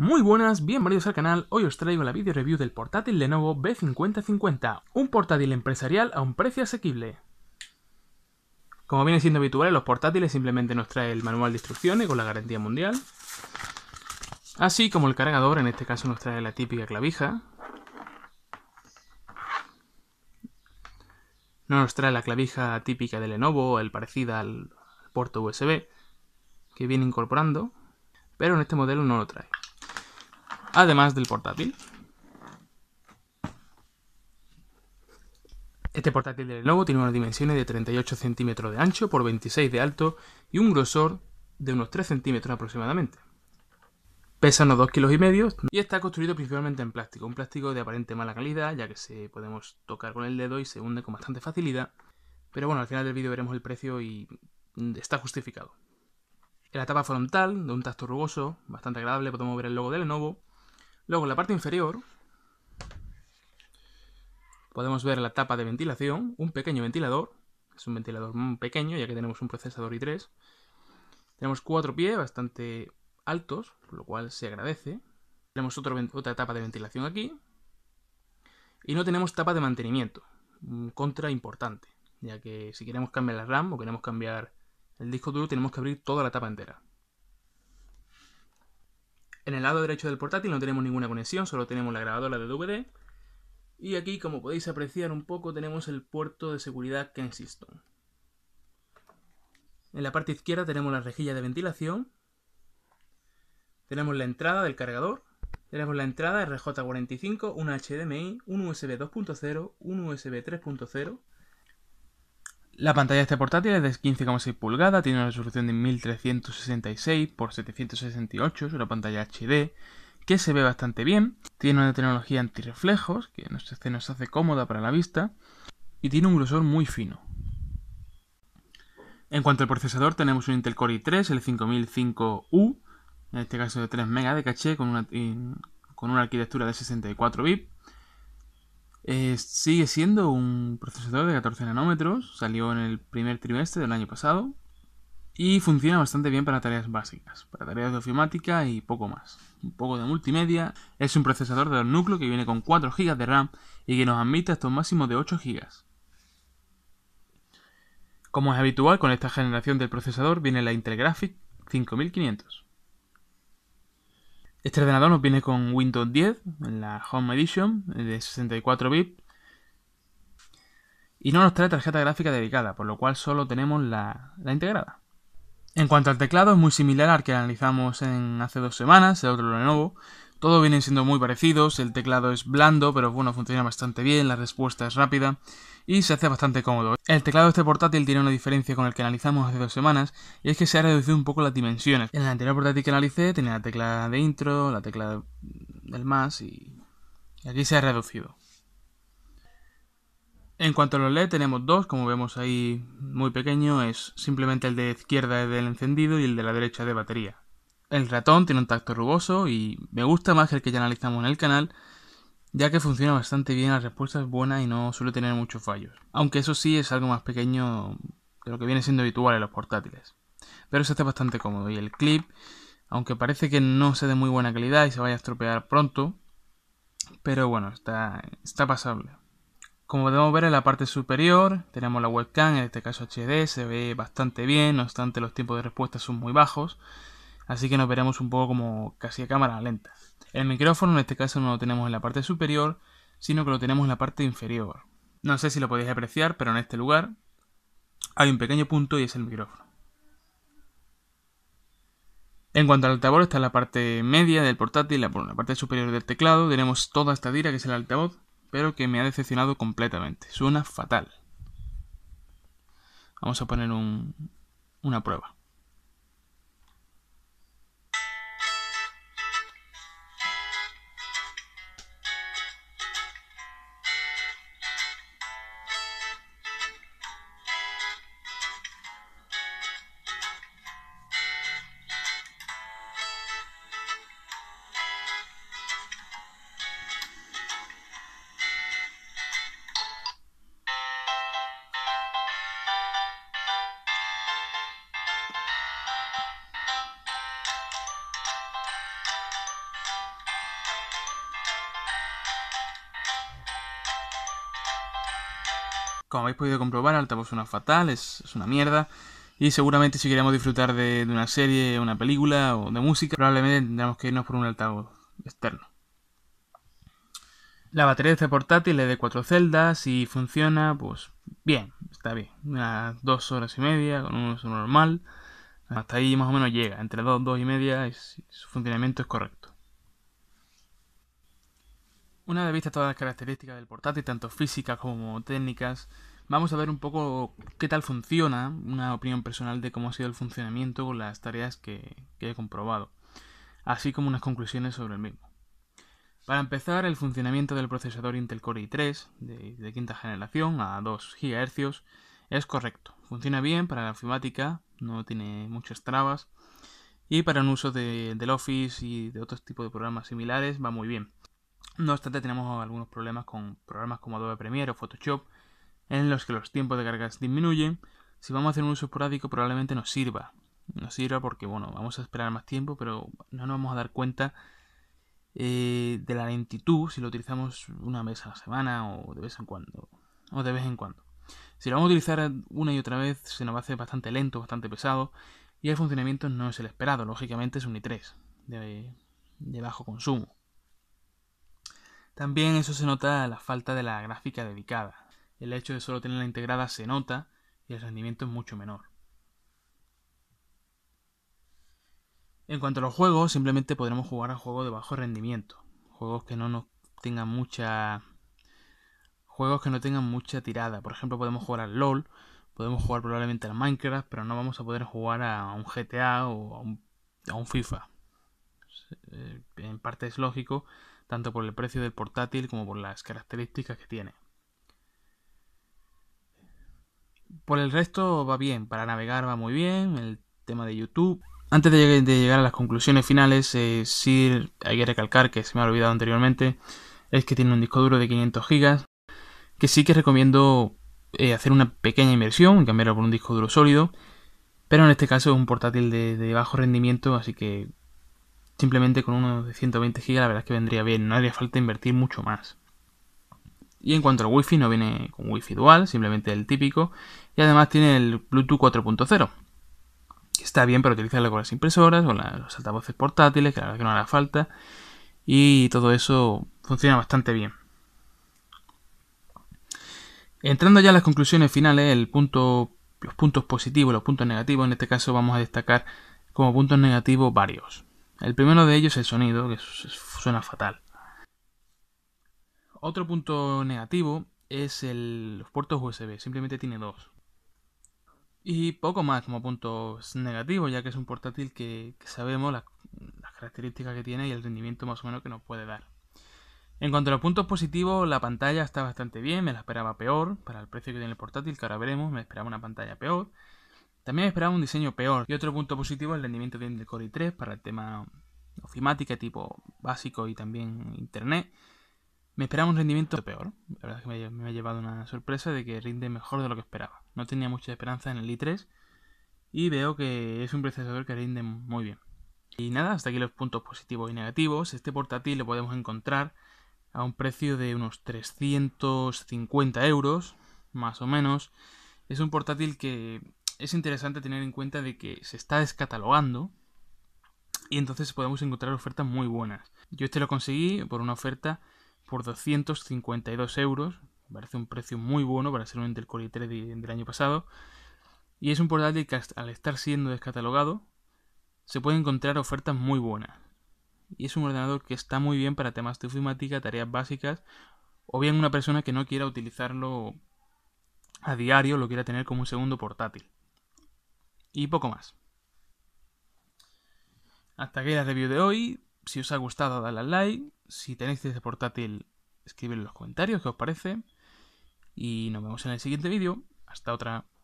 Muy buenas, bienvenidos al canal, hoy os traigo la video review del portátil Lenovo B5050, un portátil empresarial a un precio asequible. Como viene siendo habitual en los portátiles simplemente nos trae el manual de instrucciones con la garantía mundial, así como el cargador, en este caso nos trae la típica clavija, no nos trae la clavija típica de Lenovo, el parecida al puerto USB que viene incorporando, pero en este modelo no lo trae además del portátil. Este portátil de Lenovo tiene unas dimensiones de 38 centímetros de ancho por 26 de alto y un grosor de unos 3 centímetros aproximadamente. Pesa unos 2 kilos y medio y está construido principalmente en plástico, un plástico de aparente mala calidad ya que se podemos tocar con el dedo y se hunde con bastante facilidad. Pero bueno, al final del vídeo veremos el precio y está justificado. En la tapa frontal, de un tacto rugoso, bastante agradable, podemos ver el logo de Lenovo, Luego, en la parte inferior, podemos ver la tapa de ventilación, un pequeño ventilador, es un ventilador pequeño ya que tenemos un procesador i3. Tenemos cuatro pies bastante altos, lo cual se agradece. Tenemos otra tapa de ventilación aquí. Y no tenemos tapa de mantenimiento, contra importante, ya que si queremos cambiar la RAM o queremos cambiar el disco duro tenemos que abrir toda la tapa entera. En el lado derecho del portátil no tenemos ninguna conexión, solo tenemos la grabadora de DVD. Y aquí, como podéis apreciar un poco, tenemos el puerto de seguridad Kensington. En la parte izquierda tenemos la rejilla de ventilación. Tenemos la entrada del cargador. Tenemos la entrada RJ45, un HDMI, un USB 2.0, un USB 3.0, la pantalla de este portátil es de 15,6 pulgadas, tiene una resolución de 1366 x 768, es una pantalla HD que se ve bastante bien, tiene una tecnología antirreflejos que nos, se nos hace cómoda para la vista y tiene un grosor muy fino. En cuanto al procesador tenemos un Intel Core i3, el 5005U, en este caso de 3 MB de caché con una, con una arquitectura de 64 bits eh, sigue siendo un procesador de 14 nanómetros, salió en el primer trimestre del año pasado y funciona bastante bien para tareas básicas, para tareas de ofimática y poco más. Un poco de multimedia, es un procesador de dos núcleos que viene con 4 GB de RAM y que nos admite hasta un máximo de 8 GB. Como es habitual con esta generación del procesador viene la Intel Graphics 5500. Este ordenador nos viene con Windows 10, en la Home Edition, eh, de 64 bits. Y no nos trae tarjeta gráfica dedicada, por lo cual solo tenemos la, integrada. En cuanto al teclado, es muy similar al que analizamos en hace dos semanas, el otro Lenovo, todo vienen siendo muy parecidos, el teclado es blando, pero bueno, funciona bastante bien, la respuesta es rápida y se hace bastante cómodo. El teclado de este portátil tiene una diferencia con el que analizamos hace dos semanas y es que se ha reducido un poco las dimensiones. En el anterior portátil que analicé tenía la tecla de intro, la tecla del más y aquí se ha reducido. En cuanto a los LED tenemos dos, como vemos ahí muy pequeño, es simplemente el de izquierda del encendido y el de la derecha de batería. El ratón tiene un tacto rugoso y me gusta más el que ya analizamos en el canal, ya que funciona bastante bien, la respuesta es buena y no suele tener muchos fallos. Aunque eso sí es algo más pequeño de lo que viene siendo habitual en los portátiles. Pero se está bastante cómodo y el clip, aunque parece que no sea de muy buena calidad y se vaya a estropear pronto, pero bueno, está, está pasable. Como podemos ver en la parte superior tenemos la webcam, en este caso HD, se ve bastante bien, no obstante los tiempos de respuesta son muy bajos así que nos veremos un poco como casi a cámara lenta. El micrófono en este caso no lo tenemos en la parte superior, sino que lo tenemos en la parte inferior. No sé si lo podéis apreciar, pero en este lugar hay un pequeño punto y es el micrófono. En cuanto al altavoz, está la parte media del portátil, la, la parte superior del teclado. Tenemos toda esta tira que es el altavoz, pero que me ha decepcionado completamente. Suena fatal. Vamos a poner una prueba. como habéis podido comprobar, altavoz suena fatal, es, una mierda. Y seguramente si queremos disfrutar de, una serie, una película o de música, probablemente tendremos que irnos por un altavoz externo. La batería de este portátil es de 4 celdas y funciona, pues bien, está bien. Unas 2 horas y media con un uso normal. Hasta ahí más o menos llega, entre 2 dos, y media su funcionamiento es correcto. Una vez vista todas las características del portátil, tanto físicas como técnicas, vamos a ver un poco qué tal funciona, una opinión personal de cómo ha sido el funcionamiento con las tareas que, he comprobado, así como unas conclusiones sobre el mismo. Para empezar, el funcionamiento del procesador Intel Core i3 de, quinta generación a 2 GHz es correcto. Funciona bien para la informática, no tiene muchas trabas. Y para un uso del Office y de otros tipos de programas similares va muy bien. No obstante, tenemos algunos problemas con programas como Adobe Premiere o Photoshop, en los que los tiempos de cargas disminuyen. Si vamos a hacer un uso esporádico, probablemente nos sirva. Nos sirva porque, bueno, vamos a esperar más tiempo, pero no nos vamos a dar cuenta eh, de la lentitud si lo utilizamos una vez a la semana o de vez en cuando. O de vez en cuando. Si lo vamos a utilizar una y otra vez, se nos va a hacer bastante lento, bastante pesado, y el funcionamiento no es el esperado, lógicamente es un i3 de bajo consumo. También eso se nota la falta de la gráfica dedicada. El hecho de solo tenerla integrada se nota y el rendimiento es mucho menor. En cuanto a los juegos, simplemente podremos jugar a juegos de bajo rendimiento. Juegos que no nos tengan mucha. Juegos que no tengan mucha tirada. Por ejemplo, podemos jugar al LOL, podemos jugar probablemente al Minecraft, pero no vamos a poder jugar a un GTA o a un, a un FIFA. Eh, en parte es lógico, tanto por el precio del portátil como por las características que tiene. Por el resto va bien, para navegar va muy bien, el tema de YouTube. Antes de, llegar a las conclusiones finales, eh, sí hay que recalcar que se me ha olvidado anteriormente, es que tiene un disco duro de 500 GB, que sí que recomiendo eh, hacer una pequeña inversión y cambiarlo por un disco duro sólido, pero en este caso es un portátil de bajo rendimiento, así que simplemente con uno de 120 GB la verdad es que vendría bien, no haría falta invertir mucho más. Y en cuanto al Wi-Fi, no viene con Wi-Fi dual, simplemente el típico, y además tiene el Bluetooth 4.0. Está bien para utilizarlo con las impresoras, o los altavoces portátiles, que la verdad que no hará falta, y todo eso funciona bastante bien. Entrando ya a las conclusiones finales, el los puntos positivos, los puntos negativos, en este caso vamos a destacar como puntos negativos varios. El primero de ellos es el sonido, que suena fatal. Otro punto negativo es el, los puertos USB, simplemente tiene dos. Y poco más como puntos negativos, ya que es un portátil que, sabemos las características que tiene y el rendimiento más o menos que nos puede dar. En cuanto a los puntos positivos, la pantalla está bastante bien, me la esperaba peor, para el precio que tiene el portátil, que ahora veremos, me esperaba una pantalla peor. También esperaba un diseño peor. Y otro punto positivo es el rendimiento bien del Core i3 para el tema ofimática tipo básico y también internet. Me esperaba un rendimiento peor. La verdad es que me, ha llevado una sorpresa de que rinde mejor de lo que esperaba. No tenía mucha esperanza en el i3 y veo que es un procesador que rinde muy bien. Y nada, hasta aquí los puntos positivos y negativos. Este portátil lo podemos encontrar a un precio de unos 350 euros, más o menos. Es un portátil que es interesante tener en cuenta de que se está descatalogando y entonces podemos encontrar ofertas muy buenas. Yo este lo conseguí por una oferta por 252 euros, me parece un precio muy bueno para ser un Intel 3 del año pasado. Y es un portátil que al estar siendo descatalogado se puede encontrar ofertas muy buenas. Y es un ordenador que está muy bien para temas de informática, tareas básicas, o bien una persona que no quiera utilizarlo a diario, lo quiera tener como un segundo portátil. Y poco más. Hasta aquí la review de hoy. Si os ha gustado, dadle al like. Si tenéis este portátil, escribidlo en los comentarios qué os parece. Y nos vemos en el siguiente vídeo. Hasta otra.